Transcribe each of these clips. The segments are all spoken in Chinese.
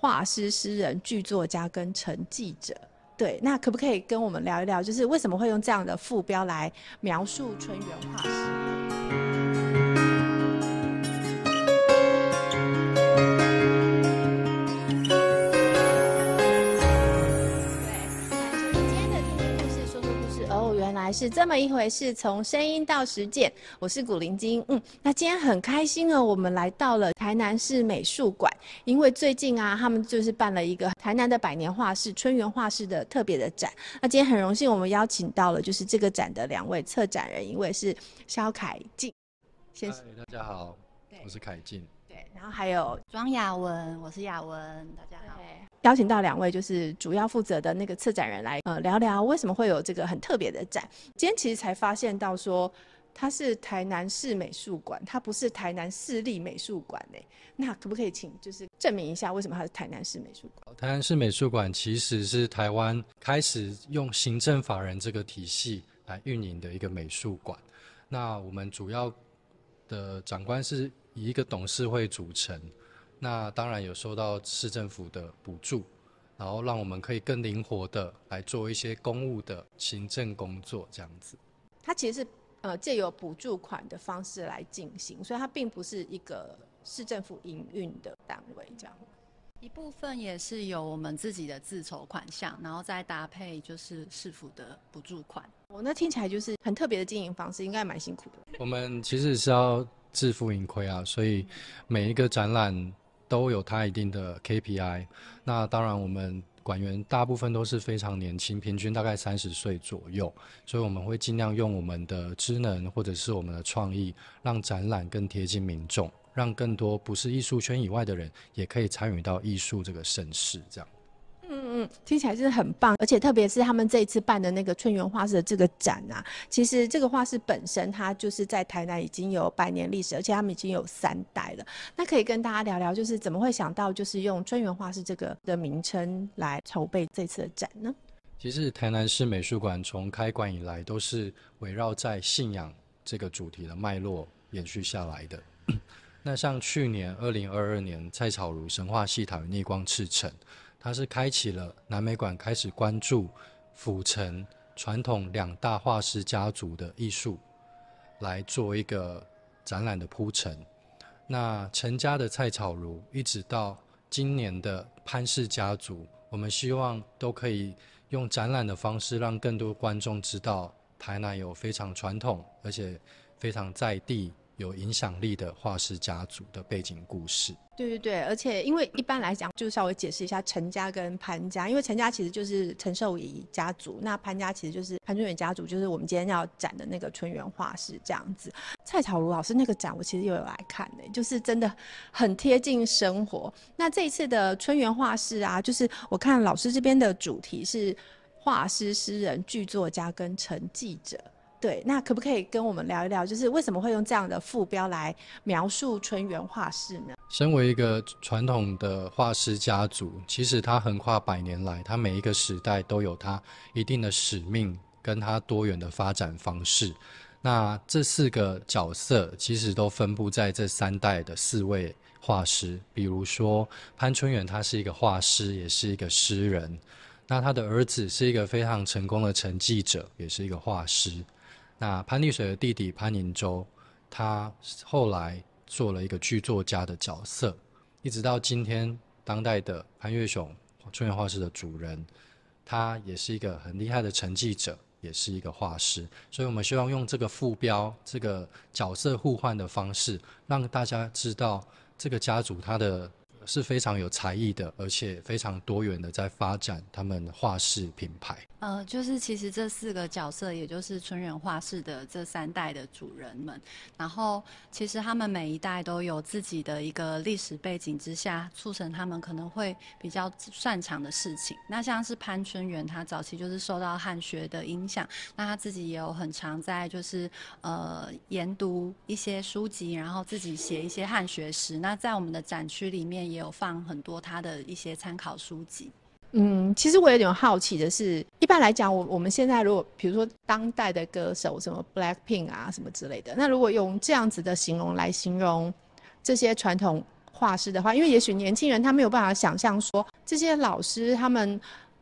画师、诗人、剧作家跟陈记者，对，那可不可以跟我们聊一聊，就是为什么会用这样的副标来描述春园画师？还是这么一回事，从声音到实践，我是古灵精。嗯，那今天很开心哦，我们来到了台南市美术馆，因为最近啊，他们就是办了一个台南的百年画室春园画室的特别的展。那今天很荣幸，我们邀请到了就是这个展的两位策展人，一位是肖凯进先生。大家好，我是凯进。然后还有庄亚文，我是亚文，大家好。邀请到两位，就是主要负责的那个策展人来，呃，聊聊为什么会有这个很特别的展。今天其实才发现到说，它是台南市美术馆，它不是台南市立美术馆嘞。那可不可以请，就是证明一下为什么它是台南市美术馆？台南市美术馆其实是台湾开始用行政法人这个体系来运营的一个美术馆。那我们主要的长官是。以一个董事会组成，那当然有受到市政府的补助，然后让我们可以更灵活的来做一些公务的行政工作，这样子。它其实是呃借由补助款的方式来进行，所以它并不是一个市政府营运的单位这样。一部分也是有我们自己的自筹款项，然后再搭配就是市府的补助款。哦，那听起来就是很特别的经营方式，应该蛮辛苦的。我们其实是要。自负盈亏啊，所以每一个展览都有它一定的 KPI。那当然，我们馆员大部分都是非常年轻，平均大概三十岁左右，所以我们会尽量用我们的职能或者是我们的创意，让展览更贴近民众，让更多不是艺术圈以外的人也可以参与到艺术这个盛世这样。嗯，听起来真的很棒，而且特别是他们这一次办的那个春园画室的这个展啊，其实这个画室本身它就是在台南已经有百年历史，而且他们已经有三代了。那可以跟大家聊聊，就是怎么会想到就是用春园画室这个的名称来筹备这次的展呢？其实台南市美术馆从开馆以来，都是围绕在信仰这个主题的脉络延续下来的。那像去年二零二二年蔡草如神话戏台逆光赤诚。它是开启了南美馆开始关注府城传统两大画师家族的艺术，来做一个展览的铺陈。那陈家的蔡炒如，一直到今年的潘氏家族，我们希望都可以用展览的方式，让更多观众知道台南有非常传统，而且非常在地。有影响力的画师家族的背景故事，对对对，而且因为一般来讲，就稍微解释一下陈家跟潘家，因为陈家其实就是陈寿怡家族，那潘家其实就是潘春远家族，就是我们今天要展的那个春园画室这样子。蔡巧如老师那个展我其实又有来看呢，就是真的很贴近生活。那这一次的春园画室啊，就是我看老师这边的主题是画师、诗人、剧作家跟成记者。对，那可不可以跟我们聊一聊，就是为什么会用这样的副标来描述春元画室呢？身为一个传统的画师家族，其实它横跨百年来，它每一个时代都有它一定的使命跟它多元的发展方式。那这四个角色其实都分布在这三代的四位画师，比如说潘春元，他是一个画师，也是一个诗人。那他的儿子是一个非常成功的成绩者，也是一个画师。那潘丽水的弟弟潘宁洲，他后来做了一个剧作家的角色，一直到今天，当代的潘月雄，春园画室的主人，他也是一个很厉害的成绩者，也是一个画师。所以我们希望用这个副标、这个角色互换的方式，让大家知道这个家族他的。是非常有才艺的，而且非常多元的，在发展他们画室品牌。呃，就是其实这四个角色，也就是春园画室的这三代的主人们，然后其实他们每一代都有自己的一个历史背景之下，促成他们可能会比较擅长的事情。那像是潘春园，他早期就是受到汉学的影响，那他自己也有很常在就是呃研读一些书籍，然后自己写一些汉学史。那在我们的展区里面也。有放很多他的一些参考书籍。嗯，其实我有点好奇的是，一般来讲，我我们现在如果比如说当代的歌手什么 Blackpink 啊什么之类的，那如果用这样子的形容来形容这些传统画师的话，因为也许年轻人他没有办法想象说这些老师他们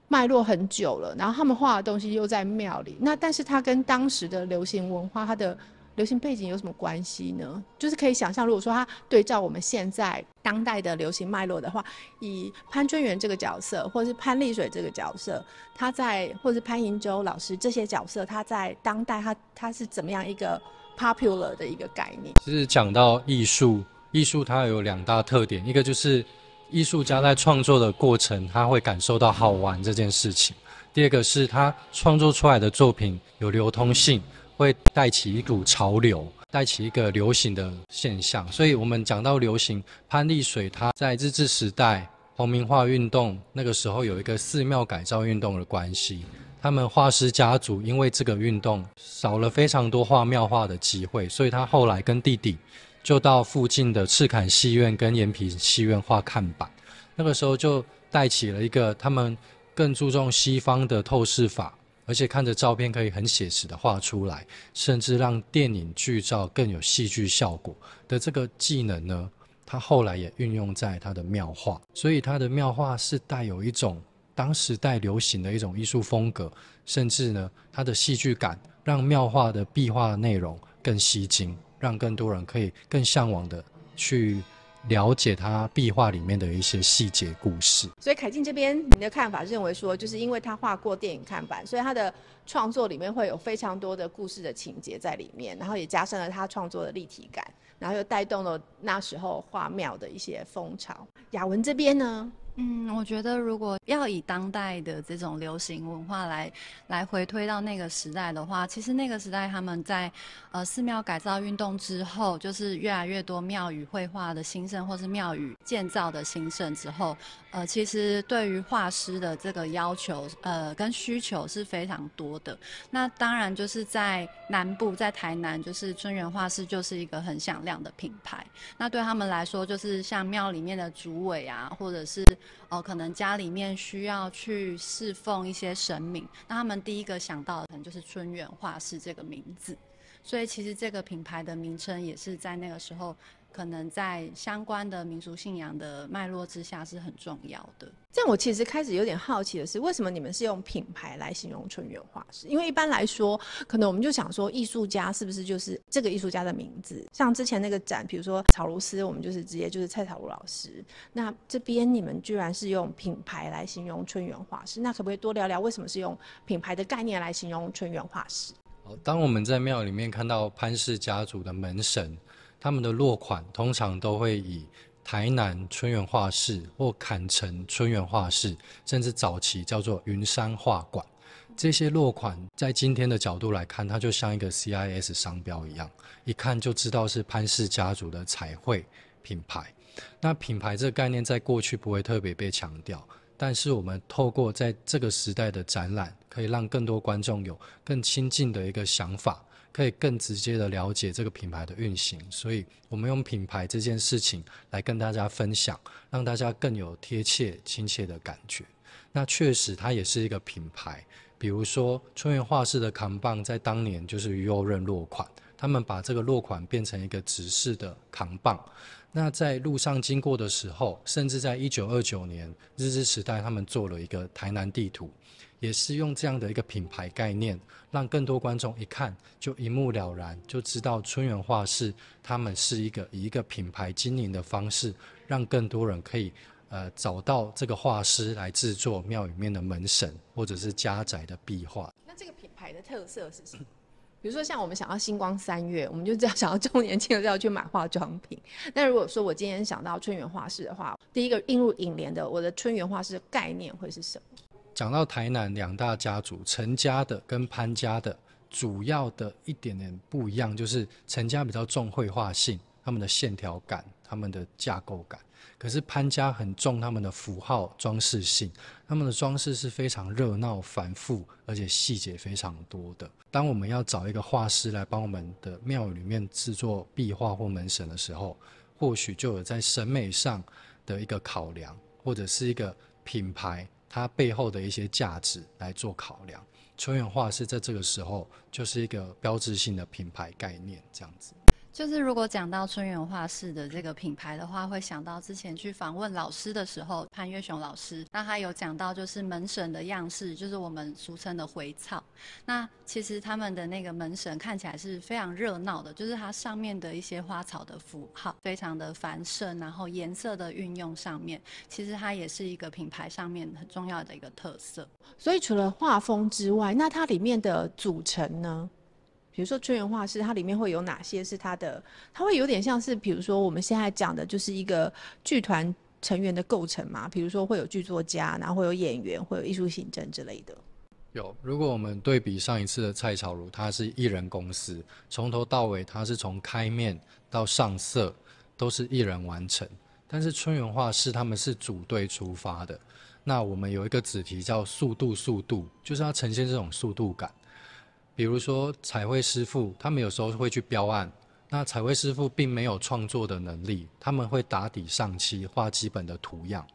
脉络很久了，然后他们画的东西又在庙里，那但是他跟当时的流行文化他的。流行背景有什么关系呢？就是可以想象，如果说它对照我们现在当代的流行脉络的话，以潘春元这个角色，或者是潘丽水这个角色，他在，或者潘银洲老师这些角色，他在当代他他是怎么样一个 popular 的一个概念？其实讲到艺术，艺术它有两大特点，一个就是艺术家在创作的过程，他会感受到好玩这件事情；，第二个是他创作出来的作品有流通性。会带起一股潮流，带起一个流行的现象。所以我们讲到流行，潘丽水他在日治时代、平民化运动那个时候有一个寺庙改造运动的关系，他们画师家族因为这个运动少了非常多画庙画的机会，所以他后来跟弟弟就到附近的赤坎戏院跟眼平戏院画看板。那个时候就带起了一个他们更注重西方的透视法。而且看着照片可以很写实的画出来，甚至让电影剧照更有戏剧效果的这个技能呢，他后来也运用在他的妙画，所以他的妙画是带有一种当时代流行的一种艺术风格，甚至呢，他的戏剧感让妙画的壁画内容更吸睛，让更多人可以更向往的去。了解他壁画里面的一些细节故事。所以凯静这边，你的看法认为说，就是因为他画过电影看板，所以他的创作里面会有非常多的故事的情节在里面，然后也加深了他创作的立体感，然后又带动了那时候画庙的一些风潮。雅文这边呢？嗯，我觉得如果要以当代的这种流行文化来来回推到那个时代的话，其实那个时代他们在呃寺庙改造运动之后，就是越来越多庙宇绘画的兴盛，或是庙宇建造的兴盛之后，呃，其实对于画师的这个要求，呃，跟需求是非常多的。那当然就是在南部，在台南，就是春园画室就是一个很响亮的品牌。那对他们来说，就是像庙里面的主委啊，或者是哦，可能家里面需要去侍奉一些神明，那他们第一个想到的可能就是春园画室这个名字，所以其实这个品牌的名称也是在那个时候。可能在相关的民俗信仰的脉络之下是很重要的。这样，我其实开始有点好奇的是，为什么你们是用品牌来形容春元画室？因为一般来说，可能我们就想说，艺术家是不是就是这个艺术家的名字？像之前那个展，比如说草如斯，我们就是直接就是蔡草如老师。那这边你们居然是用品牌来形容春元画室，那可不可以多聊聊为什么是用品牌的概念来形容春元画室？好，当我们在庙里面看到潘氏家族的门神。他们的落款通常都会以台南春园画室或坎城春园画室，甚至早期叫做云山画馆。这些落款在今天的角度来看，它就像一个 CIS 商标一样，一看就知道是潘氏家族的彩绘品牌。那品牌这个概念在过去不会特别被强调，但是我们透过在这个时代的展览，可以让更多观众有更亲近的一个想法。可以更直接的了解这个品牌的运行，所以我们用品牌这件事情来跟大家分享，让大家更有贴切亲切的感觉。那确实，它也是一个品牌。比如说，春园画室的扛棒在当年就是于右任落款，他们把这个落款变成一个直式的扛棒。那在路上经过的时候，甚至在一九二九年日治时代，他们做了一个台南地图。也是用这样的一个品牌概念，让更多观众一看就一目了然，就知道春园画室他们是一个以一个品牌经营的方式，让更多人可以呃找到这个画师来制作庙里面的门神或者是家宅的壁画。那这个品牌的特色是什么？比如说像我们想要星光三月，我们就这样想要周年庆的就要去买化妆品。那如果说我今天想到春园画室的话，第一个映入眼帘的我的春园画室概念会是什么？讲到台南两大家族陈家的跟潘家的，主要的一点点不一样，就是陈家比较重绘画性，他们的线条感，他们的架构感；可是潘家很重他们的符号装饰性，他们的装饰是非常热闹繁复，而且细节非常多的。当我们要找一个画师来帮我们的庙里面制作壁画或门神的时候，或许就有在审美上的一个考量，或者是一个品牌。它背后的一些价值来做考量，纯园画是在这个时候就是一个标志性的品牌概念，这样子。就是如果讲到春园画室的这个品牌的话，会想到之前去访问老师的时候，潘月雄老师，那他有讲到就是门神的样式，就是我们俗称的回草。那其实他们的那个门神看起来是非常热闹的，就是它上面的一些花草的符号非常的繁盛，然后颜色的运用上面，其实它也是一个品牌上面很重要的一个特色。所以除了画风之外，那它里面的组成呢？比如说春园画室，它里面会有哪些是它的？它会有点像是，比如说我们现在讲的就是一个剧团成员的构成嘛，比如说会有剧作家，然后会有演员，会有艺术行政之类的。有，如果我们对比上一次的蔡朝如，他是艺人公司，从头到尾他是从开面到上色都是艺人完成。但是春园画室他们是组队出发的。那我们有一个主题叫速度，速度，就是要呈现这种速度感。比如说彩绘师傅，他们有时候会去标案。那彩绘师傅并没有创作的能力，他们会打底上漆，画基本的图样。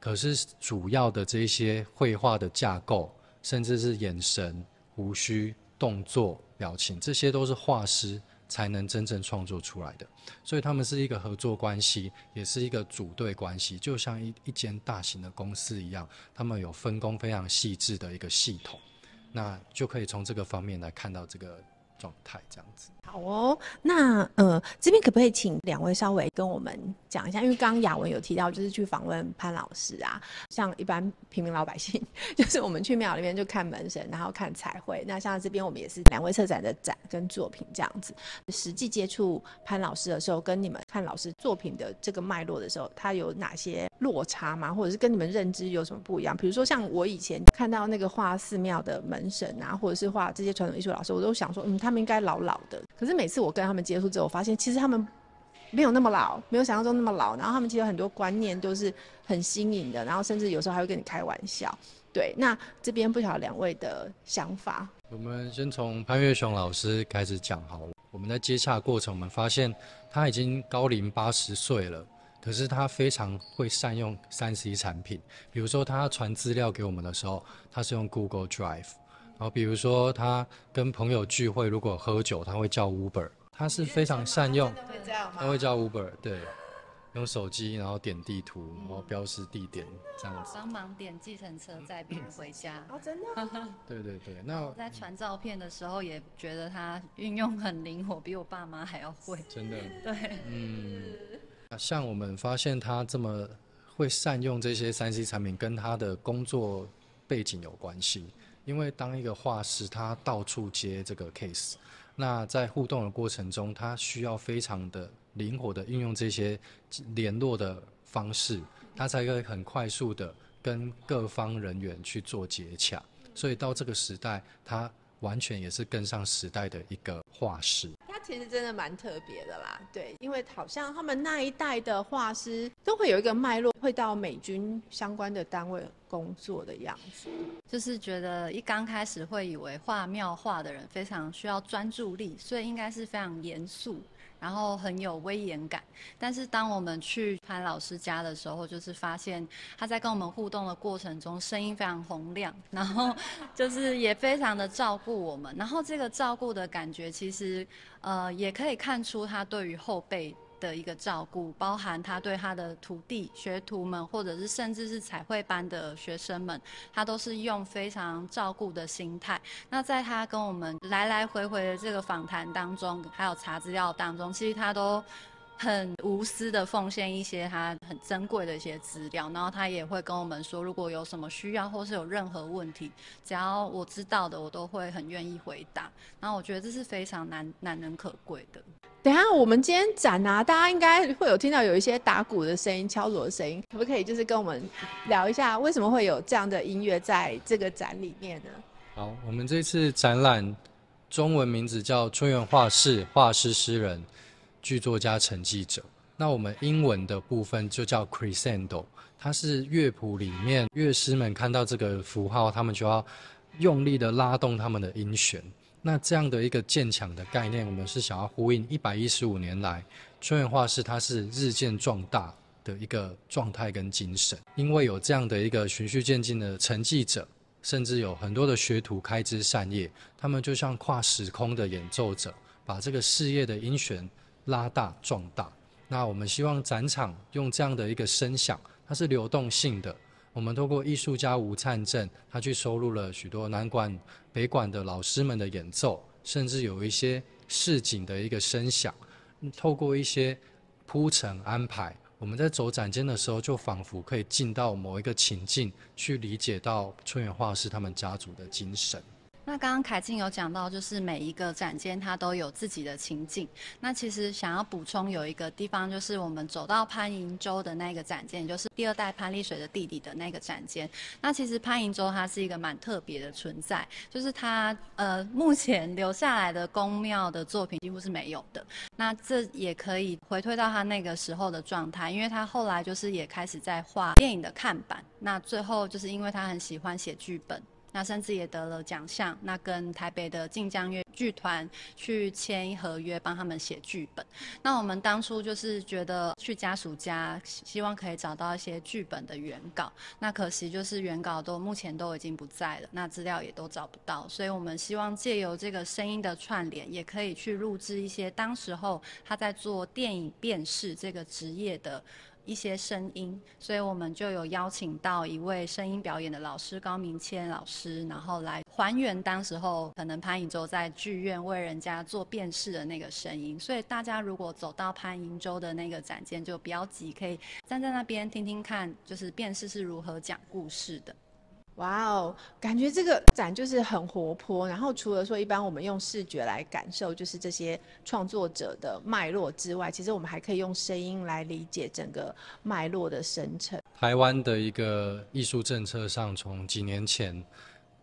可是主要的这些绘画的架构，甚至是眼神、胡须、动作、表情，这些都是画师才能真正创作出来的。所以他们是一个合作关系，也是一个组队关系，就像一一间大型的公司一样，他们有分工非常细致的一个系统。那就可以从这个方面来看到这个状态，这样子。好哦，那呃，这边可不可以请两位稍微跟我们讲一下？因为刚刚雅文有提到，就是去访问潘老师啊，像一般平民老百姓，就是我们去庙里面就看门神，然后看彩绘。那像这边我们也是两位策展的展跟作品这样子，实际接触潘老师的时候，跟你们看老师作品的这个脉络的时候，他有哪些落差吗？或者是跟你们认知有什么不一样？比如说像我以前看到那个画寺庙的门神啊，或者是画这些传统艺术老师，我都想说，嗯，他们应该老老的。可是每次我跟他们接触之后，我发现其实他们没有那么老，没有想象中那么老。然后他们其实很多观念都是很新颖的，然后甚至有时候还会跟你开玩笑。对，那这边不得两位的想法，我们先从潘越雄老师开始讲好了。我们在接洽过程，我们发现他已经高龄八十岁了，可是他非常会善用三 C 产品，比如说他传资料给我们的时候，他是用 Google Drive。然后比如说他跟朋友聚会，如果喝酒，他会叫 Uber，他是非常善用，他会叫 Uber，对，用手机然后点地图，然后标示地点这样子，帮忙点计程车载别人回家，哦真的，对对对，那在传照片的时候也觉得他运用很灵活，比我爸妈还要会，真的，对，嗯，像我们发现他这么会善用这些三 C 产品，跟他的工作背景有关系。因为当一个画师，他到处接这个 case，那在互动的过程中，他需要非常的灵活的运用这些联络的方式，他才可以很快速的跟各方人员去做接洽。所以到这个时代，他完全也是跟上时代的一个画师。其实真的蛮特别的啦，对，因为好像他们那一代的画师都会有一个脉络，会到美军相关的单位工作的样子，就是觉得一刚开始会以为画庙画的人非常需要专注力，所以应该是非常严肃。然后很有威严感，但是当我们去潘老师家的时候，就是发现他在跟我们互动的过程中，声音非常洪亮，然后就是也非常的照顾我们，然后这个照顾的感觉，其实呃也可以看出他对于后辈。的一个照顾，包含他对他的徒弟、学徒们，或者是甚至是彩绘班的学生们，他都是用非常照顾的心态。那在他跟我们来来回回的这个访谈当中，还有查资料当中，其实他都很无私的奉献一些他很珍贵的一些资料。然后他也会跟我们说，如果有什么需要，或是有任何问题，只要我知道的，我都会很愿意回答。然后我觉得这是非常难难能可贵的。等下，我们今天展啊，大家应该会有听到有一些打鼓的声音、敲锣的声音，可不可以就是跟我们聊一下，为什么会有这样的音乐在这个展里面呢？好，我们这次展览中文名字叫“春园画室”，画师、诗人、剧作家陈纪者》，那我们英文的部分就叫 Crescendo，它是乐谱里面乐师们看到这个符号，他们就要用力的拉动他们的音弦。那这样的一个建墙的概念，我们是想要呼应一百一十五年来，春园画室它是日渐壮大的一个状态跟精神。因为有这样的一个循序渐进的承继者，甚至有很多的学徒开枝散叶，他们就像跨时空的演奏者，把这个事业的音弦拉大壮大。那我们希望展场用这样的一个声响，它是流动性的。我们通过艺术家吴灿正，他去收录了许多南管、北管的老师们的演奏，甚至有一些市井的一个声响。透过一些铺陈安排，我们在走展间的时候，就仿佛可以进到某一个情境，去理解到春园画师他们家族的精神。那刚刚凯静有讲到，就是每一个展间它都有自己的情境。那其实想要补充有一个地方，就是我们走到潘银洲的那个展间，就是第二代潘丽水的弟弟的那个展间。那其实潘银洲他是一个蛮特别的存在，就是他呃目前留下来的宫庙的作品几乎是没有的。那这也可以回推到他那个时候的状态，因为他后来就是也开始在画电影的看板。那最后就是因为他很喜欢写剧本。那甚至也得了奖项，那跟台北的晋江乐剧团去签合约，帮他们写剧本。那我们当初就是觉得去家属家，希望可以找到一些剧本的原稿。那可惜就是原稿都目前都已经不在了，那资料也都找不到。所以我们希望借由这个声音的串联，也可以去录制一些当时候他在做电影电视这个职业的。一些声音，所以我们就有邀请到一位声音表演的老师高明谦老师，然后来还原当时候可能潘颖洲在剧院为人家做辨识的那个声音。所以大家如果走到潘颖洲的那个展间就不要急，可以站在那边听听看，就是辨识是如何讲故事的。哇哦，感觉这个展就是很活泼。然后除了说一般我们用视觉来感受，就是这些创作者的脉络之外，其实我们还可以用声音来理解整个脉络的生成。台湾的一个艺术政策上，从几年前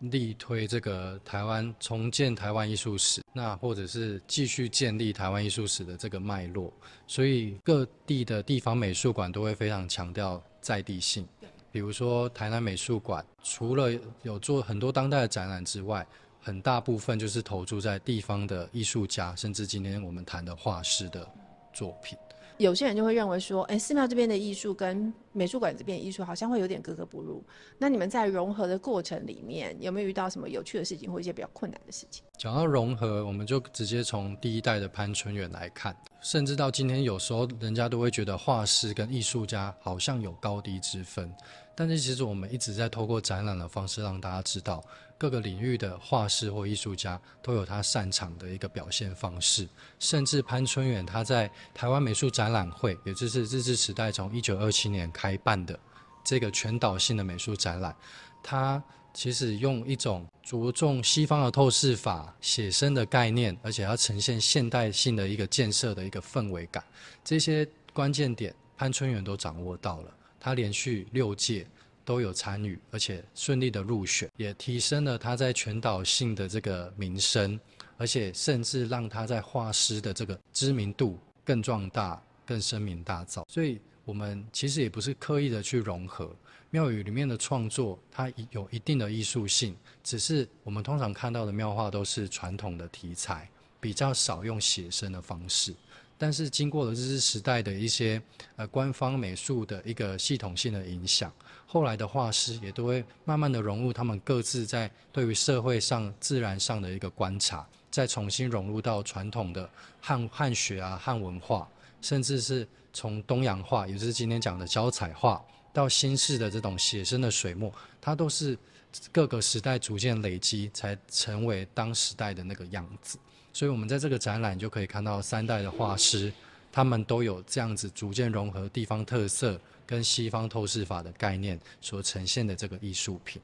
力推这个台湾重建台湾艺术史，那或者是继续建立台湾艺术史的这个脉络，所以各地的地方美术馆都会非常强调在地性。比如说台南美术馆，除了有做很多当代的展览之外，很大部分就是投注在地方的艺术家，甚至今天我们谈的画师的作品。有些人就会认为说，哎，寺庙这边的艺术跟美术馆这边艺术好像会有点格格不入。那你们在融合的过程里面，有没有遇到什么有趣的事情，或一些比较困难的事情？讲到融合，我们就直接从第一代的潘春远来看，甚至到今天，有时候人家都会觉得画师跟艺术家好像有高低之分。但是其实我们一直在透过展览的方式，让大家知道各个领域的画师或艺术家都有他擅长的一个表现方式。甚至潘春远他在台湾美术展览会，也就是日治时代从一九二七年开办的这个全岛性的美术展览，他其实用一种着重西方的透视法写生的概念，而且要呈现现代性的一个建设的一个氛围感，这些关键点潘春远都掌握到了。他连续六届都有参与，而且顺利的入选，也提升了他在全岛性的这个名声，而且甚至让他在画师的这个知名度更壮大、更声名大噪。所以，我们其实也不是刻意的去融合庙宇里面的创作，它有一定的艺术性，只是我们通常看到的庙画都是传统的题材，比较少用写生的方式。但是经过了日治时代的一些呃官方美术的一个系统性的影响，后来的画师也都会慢慢的融入他们各自在对于社会上、自然上的一个观察，再重新融入到传统的汉汉学啊、汉文化，甚至是从东洋画，也就是今天讲的交彩画，到新式的这种写生的水墨，它都是各个时代逐渐累积才成为当时代的那个样子。所以，我们在这个展览就可以看到三代的画师，他们都有这样子逐渐融合地方特色跟西方透视法的概念所呈现的这个艺术品。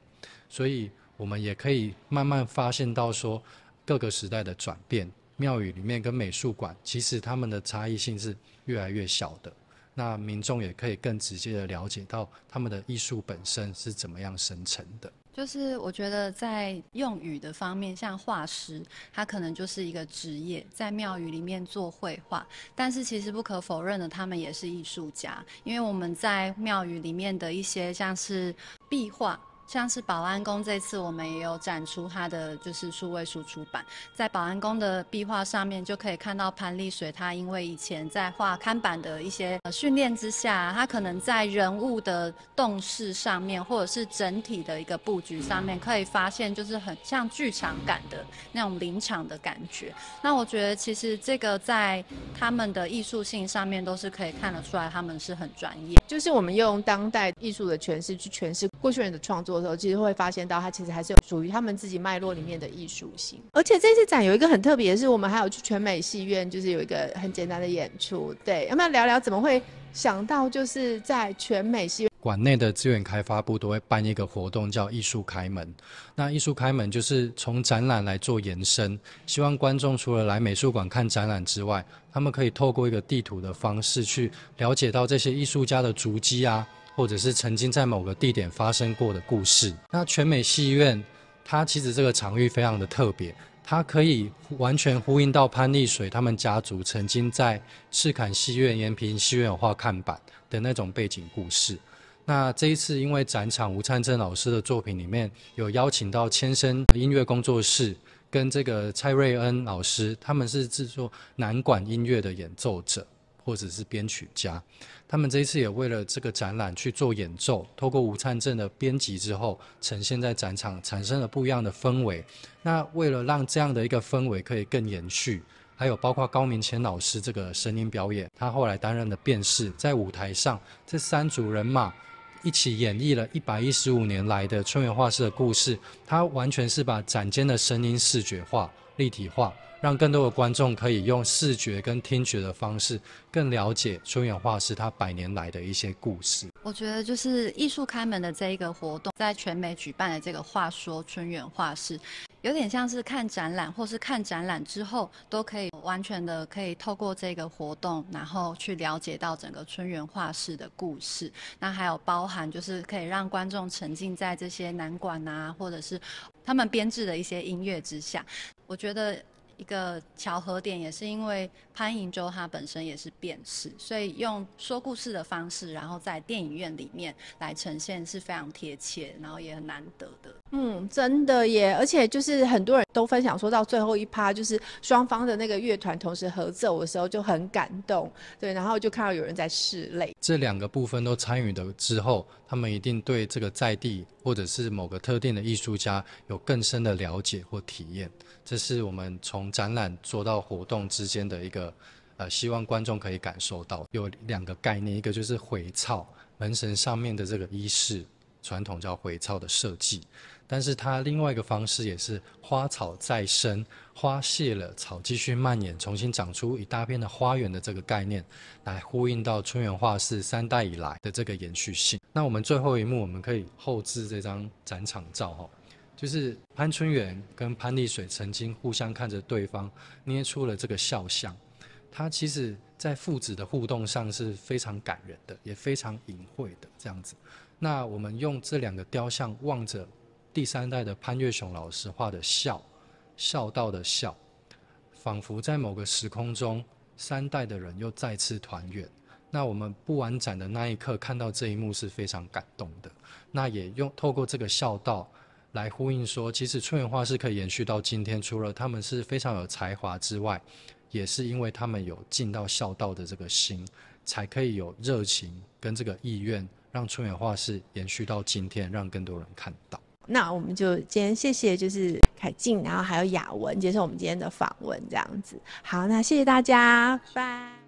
所以，我们也可以慢慢发现到说各个时代的转变，庙宇里面跟美术馆其实他们的差异性是越来越小的。那民众也可以更直接的了解到他们的艺术本身是怎么样生成的。就是我觉得在用语的方面，像画师，他可能就是一个职业，在庙宇里面做绘画。但是其实不可否认的，他们也是艺术家，因为我们在庙宇里面的一些像是壁画。像是保安宫这次，我们也有展出他的就是数位输出版，在保安宫的壁画上面，就可以看到潘丽水他因为以前在画刊版的一些训练之下，他可能在人物的动势上面，或者是整体的一个布局上面，可以发现就是很像剧场感的那种临场的感觉。那我觉得其实这个在他们的艺术性上面都是可以看得出来，他们是很专业。就是我们用当代艺术的诠释去诠释过去人的创作。其实会发现到，它其实还是有属于他们自己脉络里面的艺术性。而且这次展有一个很特别的是，我们还有去全美戏院，就是有一个很简单的演出。对，要不要聊聊怎么会想到就是在全美戏馆内的资源开发部都会办一个活动叫艺术开门？那艺术开门就是从展览来做延伸，希望观众除了来美术馆看展览之外，他们可以透过一个地图的方式去了解到这些艺术家的足迹啊。或者是曾经在某个地点发生过的故事。那全美戏院，它其实这个场域非常的特别，它可以完全呼应到潘丽水他们家族曾经在赤坎戏院、延平戏院有画看板的那种背景故事。那这一次因为展场吴灿正老师的作品里面有邀请到千声音乐工作室跟这个蔡瑞恩老师，他们是制作南管音乐的演奏者。或者是编曲家，他们这一次也为了这个展览去做演奏，透过吴灿正的编辑之后，呈现在展场，产生了不一样的氛围。那为了让这样的一个氛围可以更延续，还有包括高明谦老师这个声音表演，他后来担任的辨识，在舞台上，这三组人马一起演绎了一百一十五年来《的春园画室》的故事，他完全是把展间的声音视觉化、立体化。让更多的观众可以用视觉跟听觉的方式更了解春园画室他百年来的一些故事。我觉得就是艺术开门的这一个活动，在全美举办的这个话说春园画室，有点像是看展览或是看展览之后，都可以完全的可以透过这个活动，然后去了解到整个春园画室的故事。那还有包含就是可以让观众沉浸在这些南馆啊，或者是他们编制的一些音乐之下。我觉得。一个巧合点也是因为潘迎洲他本身也是变识，所以用说故事的方式，然后在电影院里面来呈现是非常贴切，然后也很难得的。嗯，真的耶！而且就是很多人都分享说到最后一趴，就是双方的那个乐团同时合奏的时候就很感动，对，然后就看到有人在拭泪。这两个部分都参与的之后。他们一定对这个在地或者是某个特定的艺术家有更深的了解或体验，这是我们从展览做到活动之间的一个，呃，希望观众可以感受到。有两个概念，一个就是回操门神上面的这个仪式传统叫回操的设计。但是它另外一个方式也是花草再生，花谢了，草继续蔓延，重新长出一大片的花园的这个概念，来呼应到春园画室三代以来的这个延续性。那我们最后一幕，我们可以后置这张展场照哈，就是潘春远跟潘丽水曾经互相看着对方，捏出了这个肖像。他其实在父子的互动上是非常感人的，也非常隐晦的这样子。那我们用这两个雕像望着。第三代的潘越雄老师画的孝，孝道的孝，仿佛在某个时空中，三代的人又再次团圆。那我们布展的那一刻看到这一幕是非常感动的。那也用透过这个孝道来呼应说，其实春园画是可以延续到今天，除了他们是非常有才华之外，也是因为他们有尽到孝道的这个心，才可以有热情跟这个意愿，让春园画是延续到今天，让更多人看到。那我们就今天谢谢，就是凯静，然后还有雅文接受我们今天的访问，这样子。好，那谢谢大家，拜。